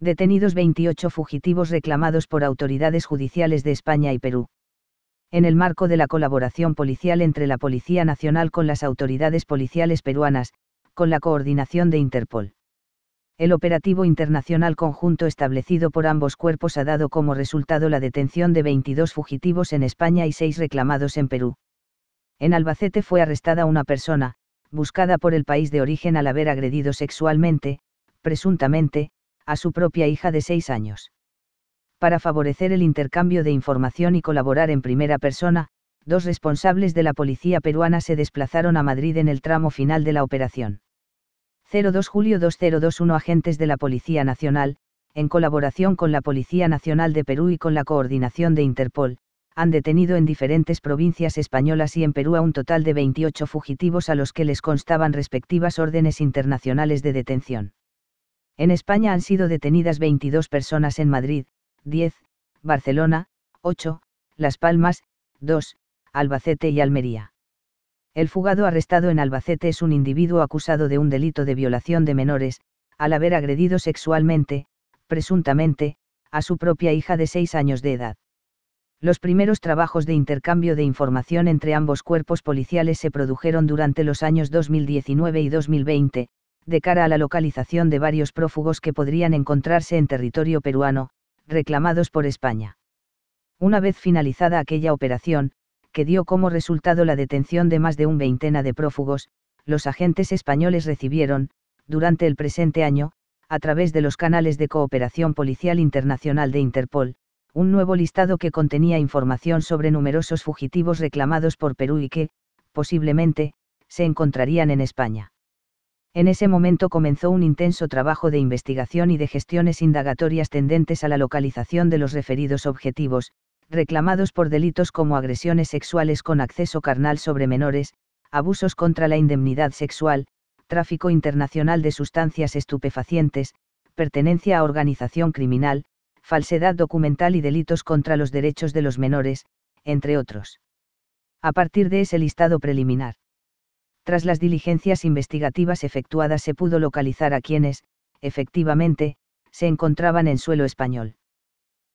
Detenidos 28 fugitivos reclamados por autoridades judiciales de España y Perú. En el marco de la colaboración policial entre la Policía Nacional con las autoridades policiales peruanas, con la coordinación de Interpol. El operativo internacional conjunto establecido por ambos cuerpos ha dado como resultado la detención de 22 fugitivos en España y 6 reclamados en Perú. En Albacete fue arrestada una persona, buscada por el país de origen al haber agredido sexualmente, presuntamente, a su propia hija de seis años. Para favorecer el intercambio de información y colaborar en primera persona, dos responsables de la policía peruana se desplazaron a Madrid en el tramo final de la operación. 02 Julio 2021 Agentes de la Policía Nacional, en colaboración con la Policía Nacional de Perú y con la coordinación de Interpol, han detenido en diferentes provincias españolas y en Perú a un total de 28 fugitivos a los que les constaban respectivas órdenes internacionales de detención. En España han sido detenidas 22 personas en Madrid, 10, Barcelona, 8, Las Palmas, 2, Albacete y Almería. El fugado arrestado en Albacete es un individuo acusado de un delito de violación de menores, al haber agredido sexualmente, presuntamente, a su propia hija de 6 años de edad. Los primeros trabajos de intercambio de información entre ambos cuerpos policiales se produjeron durante los años 2019 y 2020, de cara a la localización de varios prófugos que podrían encontrarse en territorio peruano, reclamados por España. Una vez finalizada aquella operación, que dio como resultado la detención de más de un veintena de prófugos, los agentes españoles recibieron, durante el presente año, a través de los canales de cooperación policial internacional de Interpol, un nuevo listado que contenía información sobre numerosos fugitivos reclamados por Perú y que, posiblemente, se encontrarían en España. En ese momento comenzó un intenso trabajo de investigación y de gestiones indagatorias tendentes a la localización de los referidos objetivos, reclamados por delitos como agresiones sexuales con acceso carnal sobre menores, abusos contra la indemnidad sexual, tráfico internacional de sustancias estupefacientes, pertenencia a organización criminal, falsedad documental y delitos contra los derechos de los menores, entre otros. A partir de ese listado preliminar tras las diligencias investigativas efectuadas se pudo localizar a quienes, efectivamente, se encontraban en suelo español.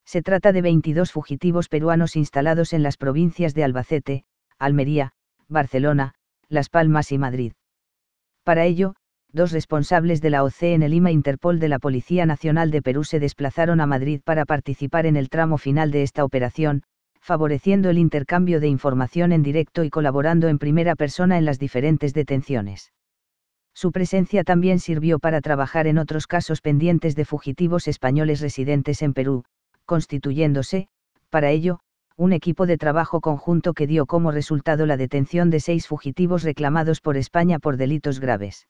Se trata de 22 fugitivos peruanos instalados en las provincias de Albacete, Almería, Barcelona, Las Palmas y Madrid. Para ello, dos responsables de la OC en el Lima e Interpol de la Policía Nacional de Perú se desplazaron a Madrid para participar en el tramo final de esta operación, favoreciendo el intercambio de información en directo y colaborando en primera persona en las diferentes detenciones. Su presencia también sirvió para trabajar en otros casos pendientes de fugitivos españoles residentes en Perú, constituyéndose, para ello, un equipo de trabajo conjunto que dio como resultado la detención de seis fugitivos reclamados por España por delitos graves.